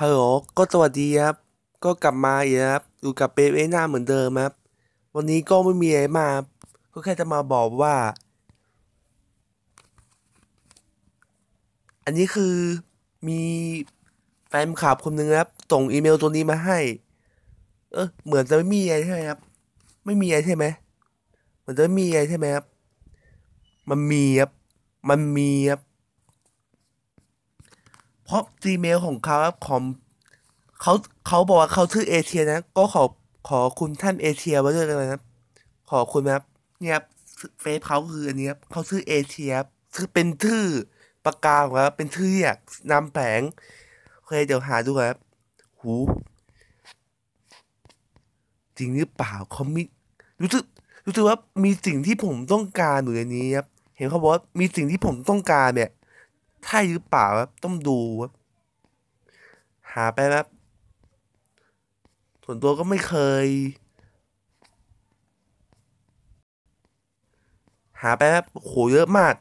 ฮัลโหล ก็สวัสดีครับ ก็กลับมาอีกครับอยู่กับเปเวหน้าเหมือนเดิมครับ วันนี้ก็ไม่มีอะไรมา ก็แค่จะมาบอกว่า อันนี้คือมีแฟนคลับคนหนึ่งครับส่งอีเมลตัวนี้มาให้ เออเหมือนจะไม่มีอะไรใช่ไหมครับ ไม่มีอะไรใช่ไหมเหมือนจะไม่มีอะไรใช่ไหมครับ มันมีครับ มันมีครับเพราะ Gmail ของเขาครับของเขาเขาบอกว่าเขาชื่อเอเชียนะก็ขอขอคุณท่านเอเชียไว้ด้วยกันนะครับ ขอคุณนะครับเนี่ยครับเฟซเขาคืออันนี้ครับเขาชื่อเอเชียครับือเป็นชื่อปากกาของครับเป็นชื่ออยากนำแผงโอเคเดี๋ยวหาดูครับหูจริงหรือเปล่าเขามีรู้สึกรู้สึกว่ามีสิ่งที่ผมต้องการอยู่ในนี้ครับเห็นเขาบอกว่ามีสิ่งที่ผมต้องการเนี่ยใช่หรือเปล่าครับต้องดูครับหาไปครับ ส่วนตัวก็ไม่เคย หาไปแรบโหเยอะมาก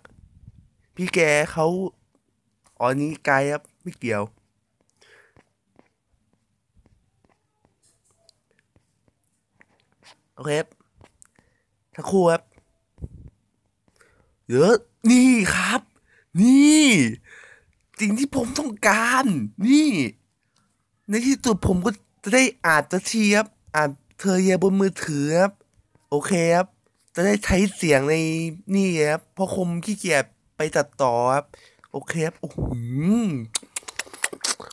พี่แกเขาอ๋อนี้ไกลครับไม่เกี่ยว โอเคคบทั้งคู่ครับเยอะนี่ครับนี่สิ่งที่ผมต้องการ นี่ในที่สุดผมก็จะได้อาจจะเทียบอาจเธอเยียบนมือถือครับโอเคครับ จะได้ใช้เสียงในนี่ครับเพราะคมขี้เกียจไปตัดต่อครับโอเคครับโอ้โห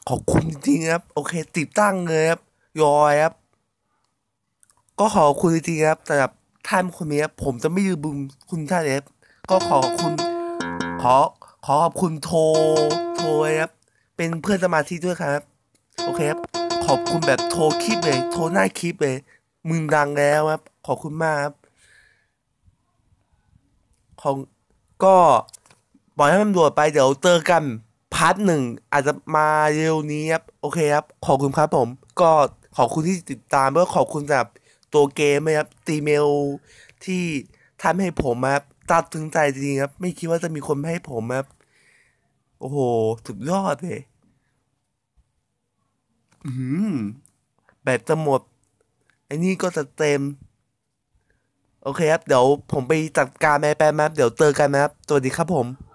ขอบคุณจริงครับโอเค ติดตั้งเลยครับยอยครับ ก็ขอบคุณจริงครับแต่รับท่านคนนี้ครับผมจะไม่ยืมบุญคุณท่านเลยครับก็ขอบคุณขอขอขอบคุณโทโทรครับเป็นเพื่อนสมาชิกด้วยครับโอเคครับ ขอบคุณแบบโทรคลิปเลยโทรหน้าคลิปเลยมึงดังแล้วครับ ขอบคุณมากครับของก็ปล่อยให้ตำรวจไปเดี๋ยวเจอกันพาร์ทหนึ่งอาจจะมาเร็วนี้ครับโอเคครับ ขอบคุณครับผม ก็ขอบคุณที่ติดตามแล้วขอบคุณสำหรับตัวเกมนะครับตีเมลที่ทำให้ผมครับตาบถึงใจจริงครับ ไม่คิดว่าจะมีคนให้ผมครับ โอ้โห สุดยอดเลยอืมแบบจะหมดไอ้นี่ก็จะเต็ม โอเคครับ เดี๋ยวผมไปจัดการแม่แป๊บครับ เดี๋ยวเจอกันนะครับสวัสดีครับผม